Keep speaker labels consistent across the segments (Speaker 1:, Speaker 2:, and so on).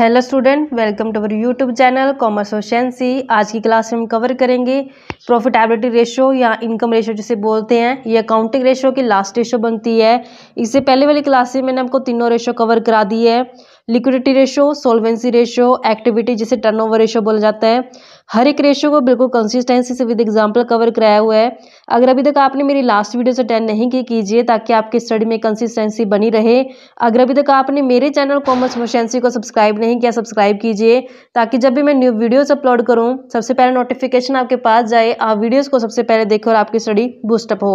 Speaker 1: hello student welcome to our YouTube channel commerce और शेंसी आज की क्लास में हम कवर करेंगे प्रॉफिटेबिलिटी रेशो या इनकम रेशो जिसे बोलते हैं ये अकाउंटिंग रेशो की लास्ट रेशो बनती है इससे पहले वाली क्लास में मैंने आपको तीनों रेशो कवर करा दी है liquidity ratio solvency ratio activity जिसे टर्न रेशो बोला जाता है हर एक रेशो को बिल्कुल कंसिस्टेंसी से विद एग्जाम्पल कवर कराया हुआ है अगर अभी तक आपने मेरी लास्ट वीडियोस अटेंड नहीं की कीजिए ताकि आपकी स्टडी में कंसिस्टेंसी बनी रहे अगर अभी तक आपने मेरे चैनल कॉमर्स मोशेंसी को सब्सक्राइब नहीं किया सब्सक्राइब कीजिए ताकि जब भी मैं न्यू वीडियोज़ अपलोड करूँ सबसे पहले नोटिफिकेशन आपके पास जाए आप वीडियोज़ को सबसे पहले देखो और आपकी स्टडी बूस्टअप हो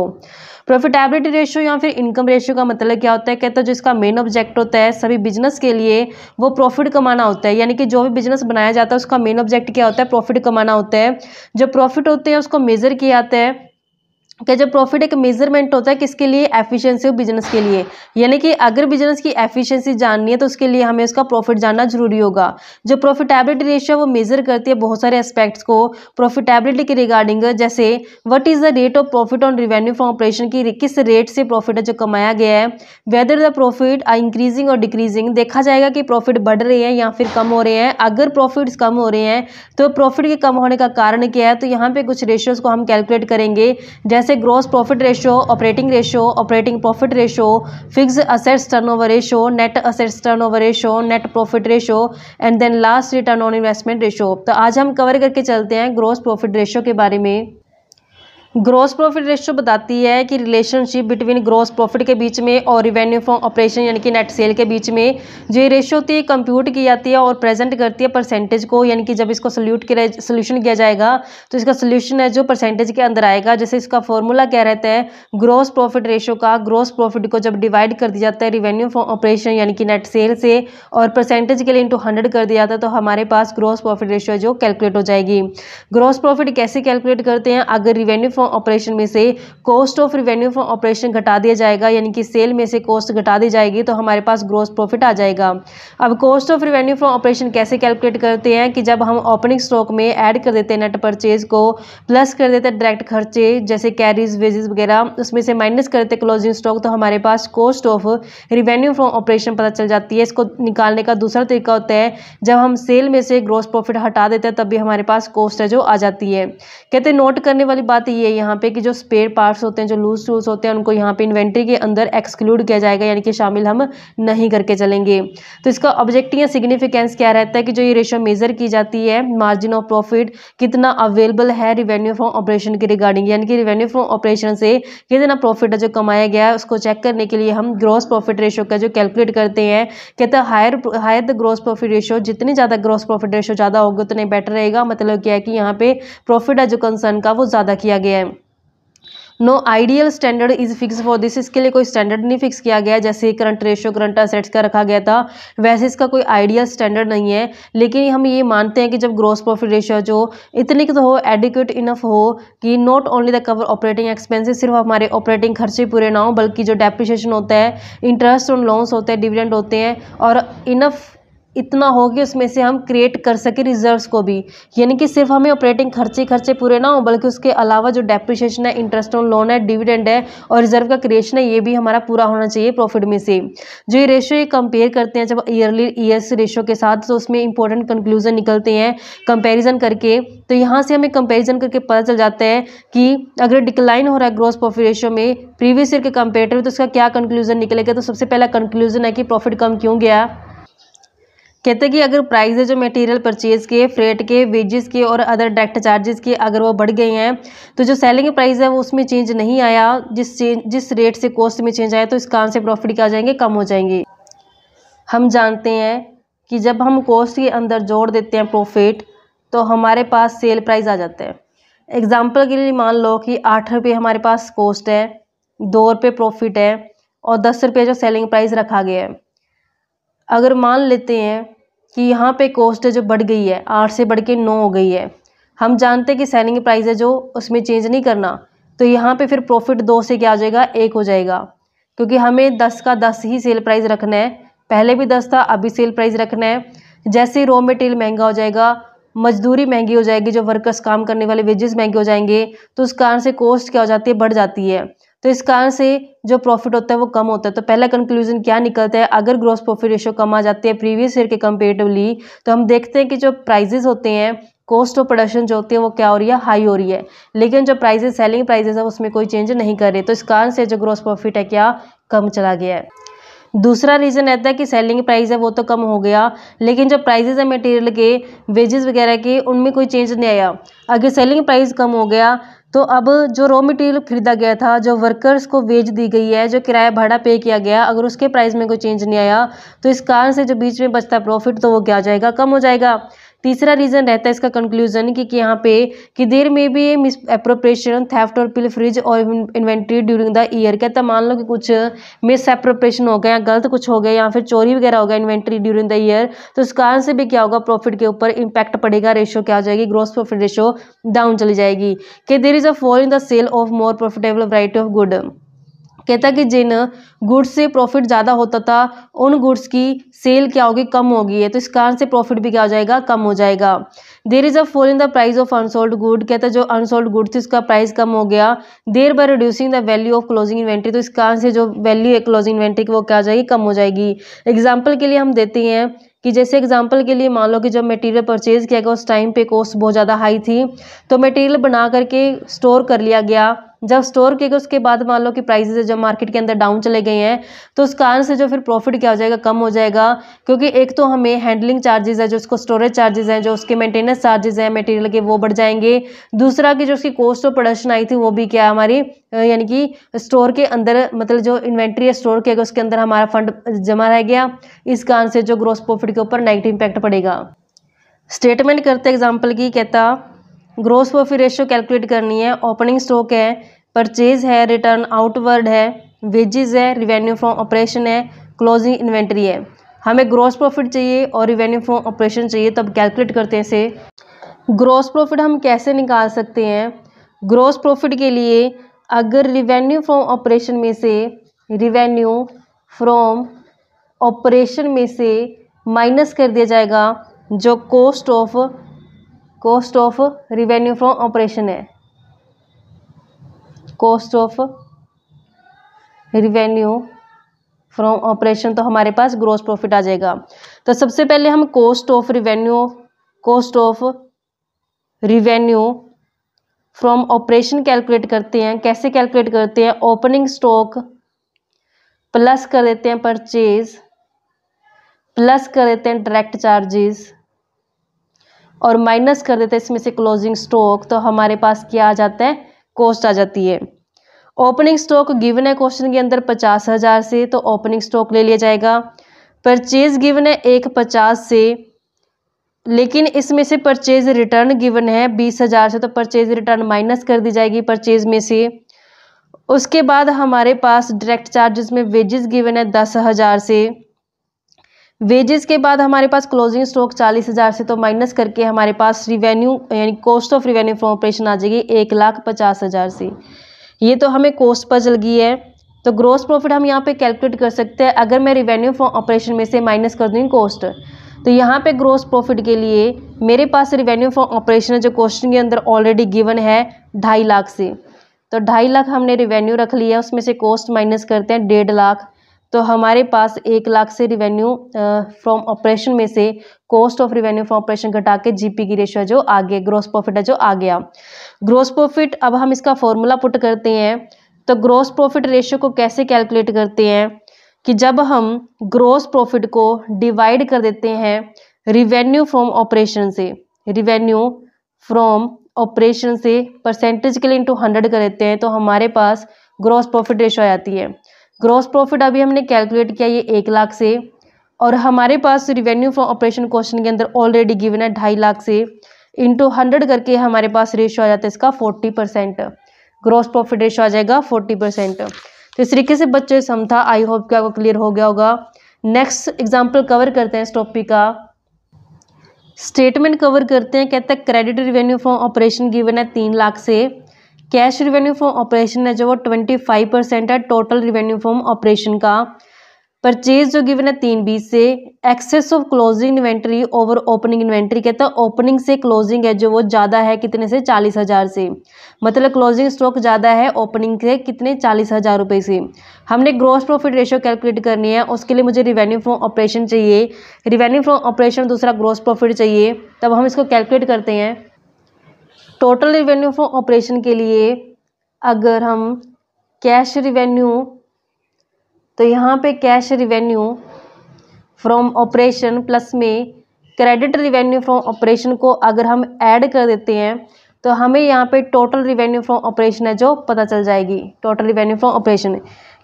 Speaker 1: प्रॉफिटेबिलिटी रेशियो या फिर इनकम रेशियो का मतलब क्या होता है कहते हैं जो इसका मेन ऑब्जेक्ट होता है सभी बिजनेस के लिए वो प्रॉफिट कमाना होता है यानी कि जो भी बिजनेस बनाया जाता है उसका मेन ऑब्जेक्ट क्या होता है प्रॉफिट कमाना होता है जो प्रॉफिट होते हैं उसको मेज़र किया जाता है क्या जब प्रॉफिट एक मेजरमेंट होता है किसके लिए एफिशिएंसी ऑफ बिजनेस के लिए यानी कि अगर बिजनेस की एफिशिएंसी जाननी है तो उसके लिए हमें उसका प्रॉफिट जानना जरूरी होगा जो प्रॉफिटेबिलिटी रेशियो वो मेजर करती है बहुत सारे एस्पेक्ट्स को प्रॉफिटेबिलिटी के रिगार्डिंग जैसे what is the rate of profit on revenue from operation की किस रेट से प्रॉफिट है जो कमाया गया है whether the profit are increasing और डिक्रीजिंग देखा जाएगा कि प्रॉफिट बढ़ रहे हैं या फिर कम हो रहे हैं अगर प्रॉफिट कम हो रहे हैं तो प्रॉफिट के कम होने का कारण क्या है तो यहाँ पर कुछ रेशियोज़ को हम कैलकुलेट करेंगे जैसे जैसे gross profit ratio operating ratio operating profit ratio fixed assets turnover ratio net assets turnover ratio net profit ratio and then last return on investment ratio तो आज हम कवर करके चलते हैं ग्रॉस प्रॉफिट रेशो के बारे में ग्रॉस प्रॉफिट रेशियो बताती है कि रिलेशनशिप बिटवीन ग्रॉस प्रॉफिट के बीच में और रिवेन्यू फ्रॉम ऑपरेशन यानी कि नेट सेल के बीच में जो ये रेशियो होती है कंप्यूट की जाती है और प्रेजेंट करती है परसेंटेज को यानी कि जब इसको सोल्यूट किया सोल्यूशन किया जाएगा तो इसका सोल्यूशन है जो परसेंटेज के अंदर आएगा जैसे इसका फॉर्मूला क्या रहता है ग्रॉस प्रॉफिट रेशियो का ग्रॉस प्रॉफिट को जब डिवाइड कर दिया जाता है रिवेन्यू फ्रॉम ऑपरेशन यानी कि नेट सेल से और परसेंटेज के लिए इंटू हंड्रेड कर दिया जाता है तो हमारे पास ग्रॉस प्रॉफिट रेशियो जो कैलकुलेट हो जाएगी ग्रॉस प्रॉफिट कैसे कैलकुलेट करते हैं अगर रिवेन्यू फ्रॉम फॉर ऑपरेशन में से cost of revenue for operation घटा दिया जाएगा यानी कि सेल में से कॉस्ट घटा दी जाएगी तो हमारे पास ग्रोस प्रॉफिट आ जाएगा अब cost of revenue for operation कैसे कैलकुलेट करते हैं कि जब हम ओपनिंग स्टॉक में ऐड कर देते हैं नेट परचेज को प्लस कर देते हैं डायरेक्ट खर्चे जैसे कैरीज वेजेस वगैरह उसमें से माइनस कर देते क्लोजिंग स्टॉक तो हमारे पास cost of revenue from operation पता चल जाती है इसको निकालने का दूसरा तरीका होता है जब हम सेल में से ग्रोस प्रॉफिट हटा देते हैं तब भी हमारे पास कॉस्ट है जो आ जाती है कहते नोट करने वाली बात यह यहाँ पे कि जो स्पेयर पार्ट्स होते हैं जो लूज टूल्स होते हैं उनको यहाँ पे इन्वेंट्री के अंदर एक्सक्लूड किया जाएगा यानी कि शामिल हम नहीं करके चलेंगे तो इसका ऑब्जेक्टिव या सिग्निफिकेंस क्या रहता है कि जो ये रेशो मेज़र की जाती है मार्जिन ऑफ प्रॉफिट कितना अवेलेबल है रिवेन्यू फ्रॉम ऑपरेशन के रिगार्डिंग यानी कि रिवेन्यू फ्रॉम ऑपरेशन से कितना प्रॉफिट जो कमाया गया है उसको चेक करने के लिए हम ग्रॉस प्रॉफिट रेशो का जो कैलकुलेट करते हैं कहते हैं higher higher the gross profit ratio जितनी ज़्यादा ग्रॉस प्रॉफिट रेशो ज़्यादा होगा उतने बेटर रहेगा मतलब क्या है कि यहाँ पे प्रॉफिट है जो कंसर्न का वो ज़्यादा किया गया है no ideal standard is fixed for this इसके लिए कोई स्टैंडर्ड नहीं फिक्स किया गया जैसे करंट रेशियो करंट असेट्स का रखा गया था वैसे इसका कोई आइडियल स्टैंडर्ड नहीं है लेकिन हम ये मानते हैं कि जब ग्रोस प्रॉफिट रेशियो जो इतनी तो हो एडिक्यूट इनफ हो कि not only the cover operating expenses सिर्फ हमारे ऑपरेटिंग खर्चे पूरे ना हो बल्कि जो डेप्रिशिएशन होता है इंटरेस्ट ऑन लॉन्स होते हैं डिविडेंड होते हैं और इनफ इतना हो कि उसमें से हम क्रिएट कर सके रिजर्व्स को भी यानी कि सिर्फ हमें ऑपरेटिंग खर्चे खर्चे पूरे ना हो बल्कि उसके अलावा जो डेप्रिशिएशन है इंटरेस्ट ऑन लोन है डिविडेंड है और रिजर्व का क्रिएशन है ये भी हमारा पूरा होना चाहिए प्रॉफिट में से जो ये रेशियो ये कंपेयर करते हैं जब ईयरली ईयर्स रेशियो के साथ तो उसमें इंपॉर्टेंट कंक्लूजन निकलते हैं कंपेरिजन करके तो यहाँ से हमें कंपेरिजन करके पता चल जाता है कि अगर डिक्लाइन हो रहा है ग्रोथ प्रॉफिट रेशियो में प्रीवियस ईयर के कंपेरेटिव तो उसका क्या कंक्लूजन निकलेगा तो सबसे पहला कंक्लूजन है कि प्रॉफिट कम क्यों गया कहते हैं कि अगर प्राइस जो मटेरियल परचेज के फ्रेट के वेजेस के और अदर डायरेक्ट चार्जेस के अगर वो बढ़ गए हैं तो जो सेलिंग प्राइस है वो उसमें चेंज नहीं आया जिस चेंज जिस रेट से कॉस्ट में चेंज आया तो इस कारण से प्रॉफिट क्या आ जाएंगे कम हो जाएंगे हम जानते हैं कि जब हम कॉस्ट के अंदर जोड़ देते हैं प्रॉफिट तो हमारे पास सेल प्राइस आ जाता है एग्ज़ाम्पल के लिए मान लो कि आठ रुपये हमारे पास कॉस्ट है दो रुपये प्रॉफिट है और दस रुपये जो सेलिंग प्राइस रखा गया है अगर मान लेते हैं कि यहाँ पे कॉस्ट है जो बढ़ गई है आठ से बढ़ के नौ हो गई है हम जानते हैं कि सेलिंग प्राइस है जो उसमें चेंज नहीं करना तो यहाँ पे फिर प्रॉफिट दो से क्या आ जाएगा एक हो जाएगा क्योंकि हमें दस का दस ही सेल प्राइस रखना है पहले भी दस था अभी सेल प्राइस रखना है जैसे रॉ मटेरियल महंगा हो जाएगा मजदूरी महंगी हो जाएगी जो वर्कर्स काम करने वाले वेजेस महंगे हो जाएंगे तो उस कारण से कॉस्ट क्या हो जाती है बढ़ जाती है तो इस कारण से जो प्रॉफिट होता है वो कम होता है तो पहला कंक्लूजन क्या निकलता है अगर ग्रॉस प्रॉफिट रेशो कम आ जाती है प्रीवियस ईयर के कंपेरेटिवली तो हम देखते हैं कि जो प्राइजेज होते हैं कॉस्ट ऑफ प्रोडक्शन जो होती है वो क्या हो रही है हाई हो रही है लेकिन जो प्राइजेज सेलिंग प्राइजेज है उसमें कोई चेंज नहीं कर रहे तो इस कारण से जो ग्रॉस प्रॉफिट है क्या कम चला गया है दूसरा रीज़न रहता है कि सेलिंग प्राइस है वो तो कम हो गया लेकिन जो प्राइजेज है मटेरियल के वेजेस वगैरह के उनमें कोई चेंज नहीं आया अगर सेलिंग प्राइस कम हो गया तो अब जो रॉ मटेरियल ख़रीदा गया था जो वर्कर्स को वेज दी गई है जो किराया भाड़ा पे किया गया अगर उसके प्राइस में कोई चेंज नहीं आया तो इस कारण से जो बीच में बचता प्रॉफिट तो वो क्या जाएगा कम हो जाएगा तीसरा रीज़न रहता है इसका कंक्लूजन कि, कि यहाँ पे कि देर में भी मिस अप्रोप्रिएशन थेफ्ट और पिल फ्रिज और इन्वेंट्री ड्यूरिंग द ईयर कहता मान लो कि कुछ मिस अप्रोप्रिएशन हो गया या गलत कुछ हो गया या फिर चोरी वगैरह हो गया इन्वेंट्री ड्यूरिंग द ईयर तो उस कारण से भी क्या होगा प्रॉफिट के ऊपर इंपैक्ट पड़ेगा रेशो क्या हो जाएगी ग्रोथ प्रॉफिट रेशो डाउन चली जाएगी कि there is a fall in the sale of more profitable variety of good कहता कि जिन गुड्स से प्रॉफिट ज़्यादा होता था उन गुड्स की सेल क्या होगी कम होगी है तो इस कारण से प्रॉफिट भी क्या हो जाएगा कम हो जाएगा there is a fall in the price of unsold good कहता जो अनसोल्ड गुड थी उसका प्राइस कम हो गया thereby reducing the value of closing inventory तो इस कारण से जो वैल्यू है क्लोजिंग इन्वेंट्री की वो क्या हो जाएगी कम हो जाएगी एग्जाम्पल के लिए हम देते हैं कि जैसे एग्जाम्पल के लिए मान लो कि जब मटेरियल परचेज़ किया गया उस टाइम पे कॉस्ट बहुत ज़्यादा हाई थी तो मटेरियल बना करके स्टोर कर लिया गया जब स्टोर किए गए उसके बाद मान लो कि प्राइजेज जब मार्केट के अंदर डाउन चले गए हैं तो उस कारण से जो फिर प्रॉफिट क्या हो जाएगा कम हो जाएगा क्योंकि एक तो हमें हैंडलिंग चार्जेज है जो उसको स्टोरेज चार्जेज हैं जो उसके मेंटेनेंस चार्जेस हैं मटेरियल के वो बढ़ जाएंगे दूसरा कि जो उसकी कॉस्ट ऑफ प्रोडक्शन आई थी वो भी क्या हमारी यानी कि स्टोर के अंदर मतलब जो इन्वेंट्री है स्टोर किया गया उसके अंदर हमारा फंड जमा रह गया इस कारण से जो ग्रोस प्रॉफिट के ऊपर नेगेटिव इम्पैक्ट पड़ेगा स्टेटमेंट करते एग्जाम्पल की कहता ग्रोस प्रॉफिट रेशियो कैलकुलेट करनी है ओपनिंग स्टॉक है परचेज है रिटर्न आउटवर्ड है वेजेस है रिवेन्यू फ्रॉम ऑपरेशन है क्लोजिंग इन्वेंट्री है हमें ग्रॉस प्रॉफिट चाहिए और रिवेन्यू फ्रॉम ऑपरेशन चाहिए तब तो कैलकुलेट करते हैं इसे ग्रॉस प्रॉफिट हम कैसे निकाल सकते हैं ग्रॉस प्रॉफिट के लिए अगर रिवेन्यू फ्रॉम ऑपरेशन में से रिवेन्यू फ्रॉम ऑपरेशन में से माइनस कर दिया जाएगा जो cost of cost of revenue from operation है cost of revenue from operation तो हमारे पास ग्रोस प्रॉफिट आ जाएगा तो सबसे पहले हम cost of revenue cost of revenue from operation calculate करते हैं कैसे कैलकुलेट करते हैं ओपनिंग स्टॉक प्लस कर देते हैं परचेज प्लस कर देते हैं डायरेक्ट चार्जेस और माइनस कर देते हैं इसमें से क्लोजिंग स्टॉक तो हमारे पास क्या आ जाता है कॉस्ट आ जाती है ओपनिंग स्टॉक गिवन है क्वेश्चन के अंदर पचास हज़ार से तो ओपनिंग स्टॉक ले लिया जाएगा परचेज गिवन है एक पचास से लेकिन इसमें से परचेज रिटर्न गिवन है बीस हज़ार से तो परचेज रिटर्न माइनस कर दी जाएगी परचेज में से उसके बाद हमारे पास डायरेक्ट चार्जेस में वेजेस गिवन है दस हज़ार से वेजेस के बाद हमारे पास क्लोजिंग स्टॉक चालीस हज़ार से तो माइनस करके हमारे पास रिवेन्यू यानी cost of revenue from operation आ जाएगी एक लाख पचास हज़ार से ये तो हमें कोस्ट पर चल गई है तो ग्रोस प्रॉफिट हम यहाँ पे कैलकुलेट कर सकते हैं अगर मैं रिवेन्यू फ्रॉम ऑपरेशन में से माइनस कर दूँ कॉस्ट तो यहाँ पे ग्रोस प्रॉफिट के लिए मेरे पास रिवेन्यू फ्रॉम ऑपरेशन है जो क्वेश्चन के अंदर ऑलरेडी गिवन है ढाई लाख से तो ढाई लाख हमने रिवेन्यू रख लिया उसमें से कॉस्ट माइनस करते हैं डेढ़ लाख तो हमारे पास एक लाख से रिवेन्यू फ्रॉम ऑपरेशन में से cost of revenue from operation घटा के जीपी की रेशियो जो आ गया ग्रोस प्रॉफिट है जो आ गया ग्रोस प्रॉफिट अब हम इसका फॉर्मूला पुट करते हैं तो ग्रोस प्रॉफिट रेशियो को कैसे कैलकुलेट करते हैं कि जब हम ग्रोस प्रॉफिट को डिवाइड कर देते हैं रिवेन्यू फ्रॉम ऑपरेशन से रिवेन्यू फ्रॉम ऑपरेशन से परसेंटेज के लिए इंटू हंड्रेड कर देते हैं तो हमारे पास ग्रॉस प्रॉफिट रेशो आ जाती है ग्रॉस प्रॉफिट अभी हमने कैलकुलेट किया ये एक लाख से और हमारे पास रिवेन्यू फ्रॉम ऑपरेशन क्वेश्चन के अंदर ऑलरेडी गिवन है ढाई लाख से इंटू हंड्रेड करके हमारे पास रेशो आ जाता है इसका forty percent gross profit ratio आ जाएगा फोर्टी परसेंट तो इस तरीके से बच्चों सम था आई होप क्या क्लियर हो गया होगा नेक्स्ट एग्जाम्पल कवर करते हैं इस टॉपिक का स्टेटमेंट कवर करते हैं कहते हैं credit revenue from operation given है तीन लाख से कैश रिवेन्यू फ्रॉम ऑपरेशन है जो वो ट्वेंटी फाइव परसेंट है टोटल रिवेन्यू फ्रॉम ऑपरेशन का परचेज जो गिवन है तीन बीस से excess of closing inventory over opening inventory कहता है ओपनिंग से क्लोजिंग है जो वो ज़्यादा है कितने से चालीस हज़ार से मतलब क्लोजिंग स्टॉक ज़्यादा है ओपनिंग से कितने चालीस हज़ार रुपये से हमने ग्रॉस प्रॉफिट रेशियो कैलकुलेट करनी है उसके लिए मुझे रिवेन्यू फ्रॉम ऑपरेशन चाहिए रिवेन्यू फ्रॉम ऑपरेशन दूसरा ग्रॉस प्रॉफिट चाहिए तब हम इसको कैलकुलेट करते हैं टोटल रिवेन्यू फ्रॉम ऑपरेशन के लिए अगर हम कैश रिवेन्यू तो यहाँ पे cash revenue from operation plus में क्रेडिट रिवेन्यू फ्रॉम ऑपरेशन को अगर हम ऐड कर देते हैं तो हमें यहाँ पे टोटल रिवेन्यू फ्रॉम ऑपरेशन है जो पता चल जाएगी टोटल रिवेन्यू फ्रॉम ऑपरेशन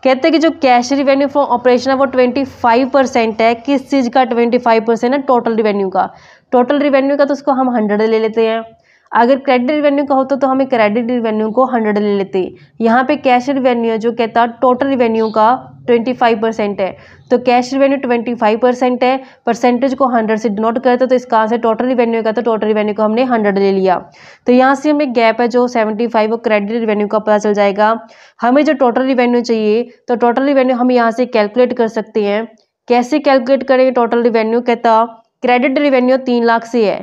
Speaker 1: कहते हैं कि जो कैश रिवेन्यू फ्रॉम ऑपरेशन है वो ट्वेंटी फाइव परसेंट है किस चीज़ का ट्वेंटी फाइव परसेंट है टोटल रिवेन्यू का टोटल रिवेन्यू का तो उसको हम हंड्रेड ले लेते हैं अगर क्रेडिट रिवेन्यू का होता तो हमें क्रेडिट रिवेन्यू को हंड्रेड ले लेते यहाँ पे कैश रिवेन्यू जो कहता टोटल रिवेन्यू का ट्वेंटी फाइव परसेंट है तो cash revenue twenty five percent है परसेंटेज को हंड्रेड से डिनोट करते तो इसका आंसर टोटल रिवेन्यू का तो टोटल रिवेन्यू को हमने हंड्रेड ले लिया तो यहाँ से हमें गैप है जो सेवेंटी फाइव क्रेडिट रिवेन्यू का पता चल जाएगा हमें जो टोटल रिवेन्यू चाहिए तो टोटल रिवेन्यू हम यहाँ से कैलकुलेट कर सकते हैं कैसे कैलकुलेट करेंगे टोटल रिवेन्यू कहता क्रेडिट रिवेन्यू तीन लाख से है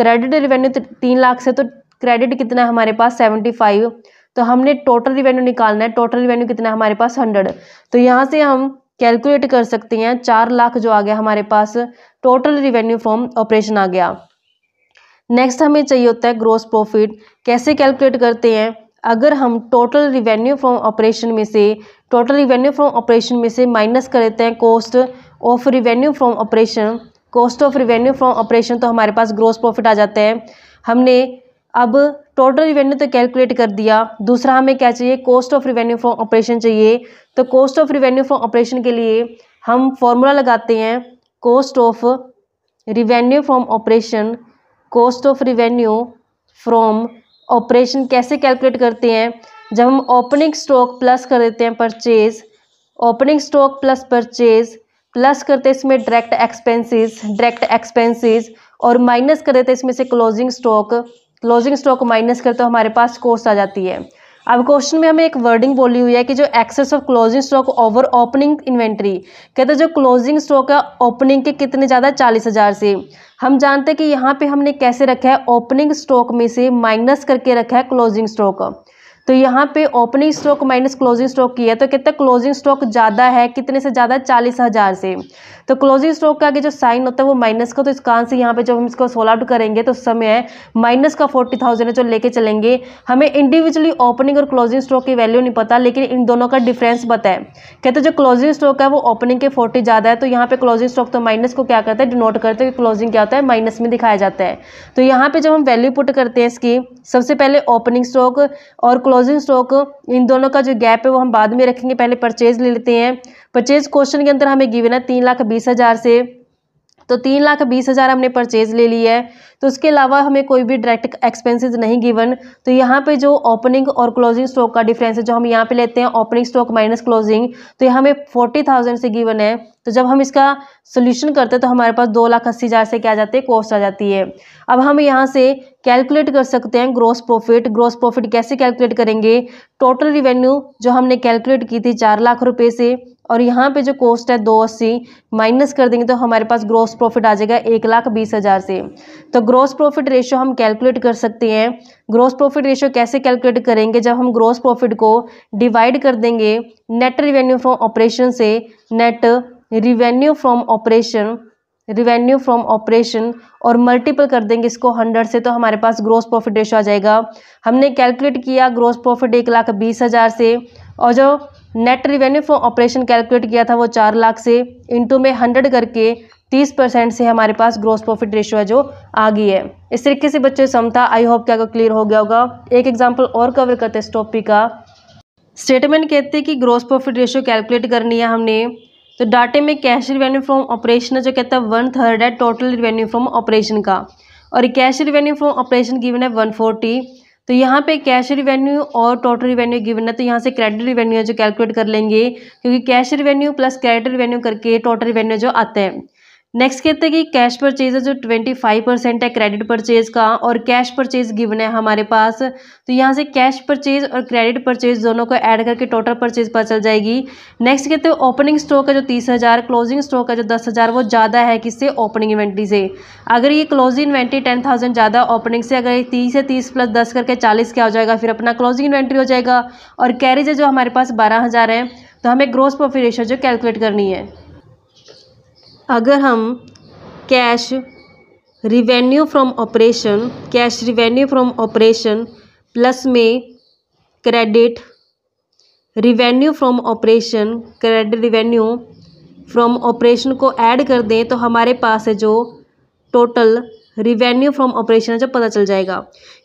Speaker 1: क्रेडिट रिवेन्यू तीन लाख से तो क्रेडिट कितना है हमारे पास सेवेंटी फाइव तो हमने टोटल रिवेन्यू निकालना है टोटल रिवेन्यू कितना है हमारे पास हंड्रेड तो यहाँ से हम कैलकुलेट कर सकते हैं चार लाख जो आ गया हमारे पास टोटल रिवेन्यू फ्रॉम ऑपरेशन आ गया नेक्स्ट हमें चाहिए होता है ग्रोस प्रॉफिट कैसे कैलकुलेट करते हैं अगर हम टोटल रिवेन्यू फ्रॉम ऑपरेशन में से टोटल रिवेन्यू फ्रॉम ऑपरेशन में से माइनस कर देते हैं cost of revenue from operation cost of revenue from operation तो हमारे पास ग्रोस प्रॉफिट आ जाते हैं हमने अब टोटल रिवेन्यू तो कैलकुलेट कर दिया दूसरा हमें क्या चाहिए cost of revenue from operation चाहिए तो cost of revenue from operation के लिए हम फॉर्मूला लगाते हैं cost of revenue from operation cost of revenue from operation कैसे कैलकुलेट करते हैं जब हम ओपनिंग स्टॉक प्लस कर देते हैं purchase opening stock plus purchase plus करते इसमें डायरेक्ट एक्सपेंसेस डायरेक्ट एक्सपेंसेस और माइनस कर देते इसमें से closing stock closing stock minus करते हमारे पास कोस्ट आ जाती है अब क्वेश्चन में हमें एक वर्डिंग बोली हुई है कि जो excess of closing stock over opening inventory कहते हैं जो क्लोजिंग स्टॉक है ओपनिंग के कितने ज़्यादा चालीस हज़ार से हम जानते हैं कि यहाँ पे हमने कैसे रखा है ओपनिंग स्टॉक में से माइनस करके रखा है क्लोजिंग स्टॉक तो यहाँ पे opening stock minus closing stock किया तो कितना क्लोजिंग स्टॉक ज़्यादा है कितने से ज़्यादा चालीस हज़ार से तो क्लोजिंग स्टॉक का आगे जो साइन होता है वो माइनस का तो इस कारण से यहाँ पे जब हम इसको सोल आउट करेंगे तो समय है माइनस का फोर्टी थाउजेंड है जो लेके चलेंगे हमें इंडिविजुअली ओपनिंग और क्लोजिंग स्टॉक की वैल्यू नहीं पता लेकिन इन दोनों का डिफरेंस बताए है कहते जो क्लोजिंग स्टॉक है वो ओपनिंग के फोर्टी ज़्यादा है तो यहाँ पे क्लोजिंग स्टॉक तो माइनस को क्या करता है डिनोट करते हैं क्लोजिंग क्या होता है माइनस में दिखाया जाता है तो यहाँ पे जब हम वैल्यू पुट करते हैं इसकी सबसे पहले ओपनिंग स्टॉक और क्लोजिंग स्टॉक इन दोनों का जो गैप है वो हम बाद में रखेंगे पहले परचेज ले लेते हैं परचेज क्वेश्चन के अंदर हमें गिवन है तीन लाख बीस हज़ार से तो तीन लाख बीस हज़ार हमने परचेज़ ले ली है तो उसके अलावा हमें कोई भी डायरेक्ट एक्सपेंसेस नहीं गिवन तो यहाँ पे जो ओपनिंग और क्लोजिंग स्टॉक का डिफरेंस है जो हम यहाँ पे लेते हैं ओपनिंग स्टॉक माइनस क्लोजिंग तो यहाँ हमें फोर्टी थाउजेंड से गिवन है तो जब हम इसका सोल्यूशन करते हैं तो हमारे पास दो लाख अस्सी हज़ार से क्या जाते हैं कॉस्ट आ जाती है अब हम यहाँ से कैलकुलेट कर सकते हैं ग्रोस प्रॉफिट ग्रोस प्रॉफिट कैसे कैलकुलेट करेंगे टोटल रिवेन्यू जो हमने कैलकुलेट की थी चार लाख रुपये से और यहाँ पे जो कॉस्ट है दो अस्सी माइनस कर देंगे तो हमारे पास ग्रोस प्रॉफिट आ जाएगा एक लाख बीस हज़ार से तो ग्रोस प्रॉफिट रेशियो हम कैलकुलेट कर सकते हैं ग्रोस प्रॉफिट रेशियो कैसे कैलकुलेट करेंगे जब हम ग्रोस प्रॉफिट को डिवाइड कर देंगे नेट रिवेन्यू फ्रॉम ऑपरेशन से net revenue from operation revenue from operation और मल्टीपल कर देंगे इसको हंड्रेड से तो हमारे पास ग्रोस प्रॉफिट रेशो आ जाएगा हमने कैलकुलेट किया ग्रोस प्रॉफिट एक लाख बीस हज़ार से और जो net revenue from operation calculate किया था वो चार लाख से इंटू में हंड्रेड करके तीस परसेंट से हमारे पास ग्रोस प्रॉफिट रेशियो है जो आ गई है इस तरीके से बच्चों समता आई होप क्या क्लियर हो गया होगा एक एग्जाम्पल और कवर करते हैं इस टॉपिक का स्टेटमेंट कहते हैं कि ग्रोस प्रॉफिट रेशियो कैलकुलेट करनी है हमने तो डाटे में कैश रिवेन्यू फ्रॉम ऑपरेशन जो कहता है वन थर्ड है टोटल रिवेन्यू फ्रॉम ऑपरेशन का और cash revenue from operation given है वन फोर्टी तो यहाँ पे कैश रिवेन्यू और टोटल रिवेन्यू गिवन है तो यहाँ से क्रेडिट रिवेन्यू जो कैलकुलेट कर लेंगे क्योंकि cash revenue plus credit revenue करके टोटल रिवेन्यू जो आते हैं नेक्स्ट कहते हैं कि कैश परचेज है जो ट्वेंटी फाइव परसेंट है क्रेडिट परचेज का और कैश परचेज गिवन है हमारे पास तो यहाँ से कैश परचेज और क्रेडिट परचेज दोनों को ऐड करके टोटल परचेज पर चल जाएगी नेक्स्ट कहते हैं ओपनिंग स्टॉक का जो तीस हज़ार क्लोजिंग स्टॉक का जो दस हज़ार वो ज़्यादा है किससे ओपनिंग इन्वेंट्री से अगर ये क्लोजिंग इन्वेंट्री टेन थाउजेंड ज़्यादा ओपनिंग से अगर तीस है तीस प्लस दस करके चालीस क्या हो जाएगा फिर अपना क्लोजिंग इन्वेंट्री हो जाएगा और कैरेज है जो हमारे पास बारह हज़ार है तो हमें ग्रोस प्रॉफिट रेशियो जो कैलकुलेट करनी है अगर हम cash revenue from operation cash revenue from operation plus में credit revenue from operation credit revenue from operation को ऐड कर दें तो हमारे पास है जो टोटल रिवेन्यू फ्रॉम ऑपरेशन है जब पता चल जाएगा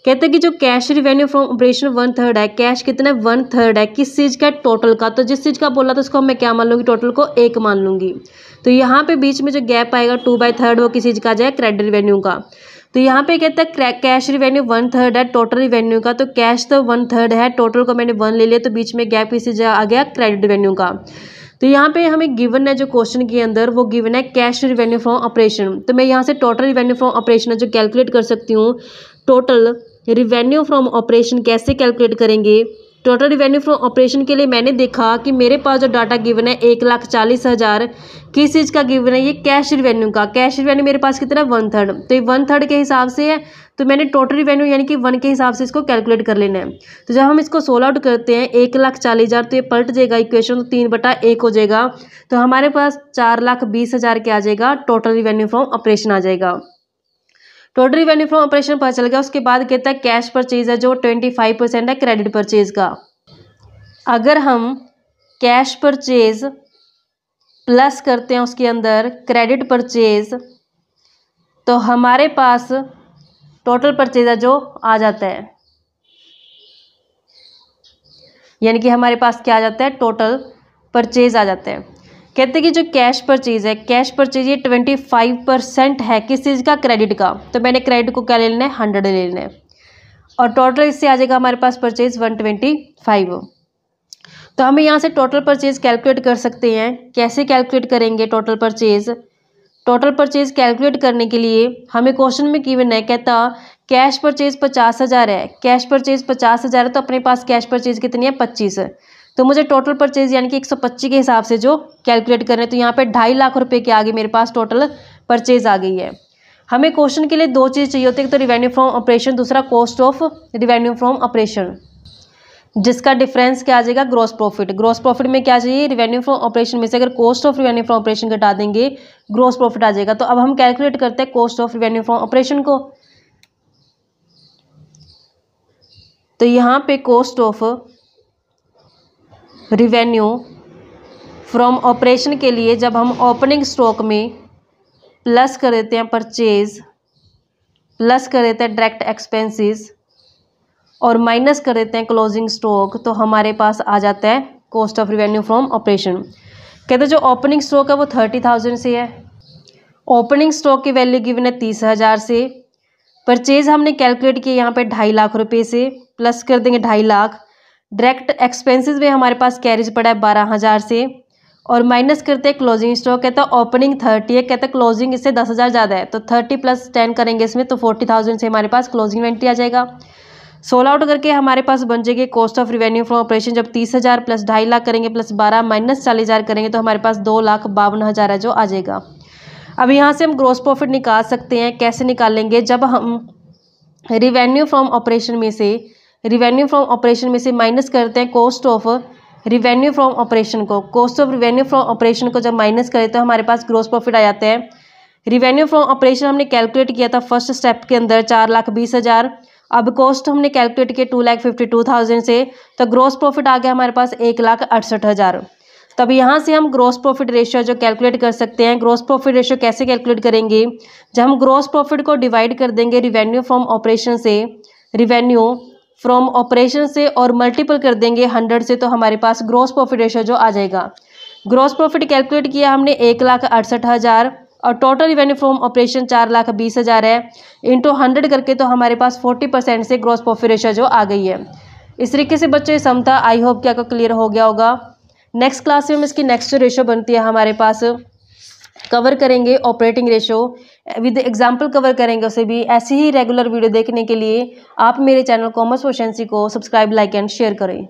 Speaker 1: कहते हैं कि जो cash revenue from operation one third है कैश कितना है वन थर्ड है किस चीज़ का टोटल का तो जिस चीज़ का बोला तो उसको मैं क्या मान लूँगी टोटल को एक मान लूँगी तो यहाँ पे बीच में जो गैप आएगा टू बाई थर्ड वो किस चीज़ का जाए क्रेडिट रिवेन्यू का तो यहाँ पे कहता है कैश रिवेन्यू वन थर्ड है टोटल रिवेन्यू का तो कैश तो वन थर्ड है टोटल को मैंने वन ले लिया तो बीच में गैप किसी आ गया क्रेडिट रिवेन्यू का तो यहाँ पे हमें गिवन है जो क्वेश्चन के अंदर वो गिवन है कैश रिवेन्यू फ्रॉम ऑपरेशन तो मैं यहाँ से टोटल रिवेन्यू फ्रॉम ऑपरेशन है जो कैलकुलेट कर सकती हूँ टोटल रिवेन्यू फ्रॉम ऑपरेशन कैसे कैलकुलेट करेंगे टोटल रिवेन्यू फ्रॉम ऑपरेशन के लिए मैंने देखा कि मेरे पास जो डाटा गिवन है एक लाख चालीस हज़ार किस चीज़ का गिवन है ये कैश रिवेन्यू का कैश रिवेन्यू मेरे पास कितना वन थर्ड तो ये वन थर्ड के हिसाब से है तो मैंने टोटल रिवेन्यू यानी कि वन के हिसाब से इसको कैलकुलेट कर लेना है तो जब हम इसको सोल आउट करते हैं एक लाख चालीस हज़ार तो ये पलट जाएगा इक्वेशन तो तीन बटा एक हो जाएगा तो हमारे पास चार लाख बीस हज़ार के आ जाएगा टोटल रिवेन्यू फ्रॉम ऑपरेशन आ जाएगा टोटल रिवेन्यू फ्रॉम ऑपरेशन पता चल गया उसके बाद कहता है कैश परचेज है जो ट्वेंटी फाइव परसेंट है क्रेडिट परचेज का अगर हम कैश परचेज प्लस करते हैं उसके अंदर क्रेडिट परचेज तो हमारे पास टोटल परचेज है जो आ जाता है यानी कि हमारे पास क्या आ जाता है टोटल परचेज आ जाता है कहते हैं कि जो कैश परचेज है कैश परचेज ये ट्वेंटी फाइव परसेंट है किस चीज़ का क्रेडिट का तो मैंने क्रेडिट को क्या ले लेना है हंड्रेड ले लेना है और टोटल इससे आ जाएगा हमारे पास परचेज वन ट्वेंटी फाइव तो हमें यहाँ से टोटल परचेज कैलकुलेट कर सकते हैं कैसे कैलकुलेट करेंगे total purchase total purchase calculate करने के लिए हमें क्वेश्चन में गिवन है कहता कैश परचेज पचास हज़ार है कैश परचेज पचास हज़ार है तो अपने पास कैश परचेज कितनी है पच्चीस है तो मुझे टोटल परचेज यानी कि एक के हिसाब से जो कैलकुलेट करें तो यहाँ पर ढाई लाख रुपये के आगे मेरे पास टोटल परचेज आ गई है हमें क्वेश्चन के लिए दो चीज़ चाहिए होती है तो रिवेन्यू फ्रॉम ऑपरेशन दूसरा cost of revenue from operation जिसका डिफरेंस क्या आ जाएगा ग्रॉस प्रॉफिट ग्रॉस प्रॉफिट में क्या चाहिए रिवेन्यू फ्रॉम ऑपरेशन में से अगर cost of revenue from operation घटा देंगे ग्रॉस प्रॉफिट आ जाएगा तो अब हम कैलकुलेट करते हैं cost of revenue from operation को तो यहाँ पे cost of revenue from operation के लिए जब हम ओपनिंग स्टॉक में प्लस कर देते हैं परचेज प्लस कर देते हैं डायरेक्ट एक्सपेंसेस और माइनस कर देते हैं क्लोजिंग स्टॉक तो हमारे पास आ जाता है cost of revenue from operation कहते जो ओपनिंग स्टॉक है वो थर्टी थाउजेंड से है ओपनिंग स्टॉक की वैल्यू गिवन है तीस हज़ार से परचेज़ हमने कैलकुलेट किया यहाँ पे ढाई लाख रुपए से प्लस कर देंगे ढाई लाख डायरेक्ट एक्सपेंसेस में हमारे पास कैरिज पड़ा है बारह हज़ार से और माइनस करते हैं क्लोजिंग स्टॉक कहता है ओपनिंग थर्टी है कहता है क्लोजिंग इससे दस हज़ार ज़्यादा है तो थर्टी प्लस टेन करेंगे इसमें तो फोर्टी थाउजेंड से हमारे पास क्लोजिंग इन्वेंट्री आ जाएगा सोल आउट करके हमारे पास बन जाएगी cost of revenue from operation जब तीस हज़ार प्लस ढाई लाख करेंगे प्लस बारह माइनस चालीस हज़ार करेंगे तो हमारे पास दो लाख बावन हज़ार है जो आ जाएगा अब यहाँ से हम ग्रोस प्रॉफिट निकाल सकते हैं कैसे निकालेंगे जब हम रिवेन्यू फ्रॉम ऑपरेशन में से रिवेन्यू फ्रॉम ऑपरेशन में से माइनस करते हैं cost of revenue from operation को cost of revenue from operation को जब माइनस करें तो हमारे पास ग्रोस प्रॉफिट आ जाते हैं रिवेन्यू फ्रॉम ऑपरेशन हमने कैलकुलेट किया था फर्स्ट स्टेप के अंदर चार लाख बीस हज़ार अब कॉस्ट हमने कैलकुलेट किया two lakh fifty two thousand से तो ग्रोस प्रॉफिट आ गया हमारे पास एक लाख अड़सठ हज़ार तब तो यहाँ से हम ग्रोस प्रॉफिट रेशियो जो कैलकुलेट कर सकते हैं ग्रोस प्रॉफिट रेशियो कैसे कैलकुलेट करेंगे जब हम ग्रोस प्रॉफिट को डिवाइड कर देंगे रिवेन्यू फ्रॉम ऑपरेशन से रिवेन्यू फ्रॉम ऑपरेशन से और मल्टीपल कर देंगे हंड्रेड से तो हमारे पास ग्रॉस प्रॉफिट रेशो जो आ जाएगा ग्रॉस प्रॉफिट कैलकुलेट किया हमने एक लाख अड़सठ हज़ार और टोटल रिवेन्यू फ्रॉम ऑपरेशन चार लाख बीस हज़ार है इंटू हंड्रेड करके तो हमारे पास फोर्टी परसेंट से ग्रॉस प्रॉफिट रेशो जो आ गई है इस तरीके से बच्चों समता आई होप क्या क्लियर हो गया होगा नेक्स्ट क्लास में हम इसकी नेक्स्ट जो रेशो बनती है हमारे पास कवर करेंगे operating ratio with example cover करेंगे उसे भी ऐसी ही रेगुलर वीडियो देखने के लिए आप मेरे चैनल कॉमर्स क्वेश्चन को सब्सक्राइब लाइक एंड शेयर करें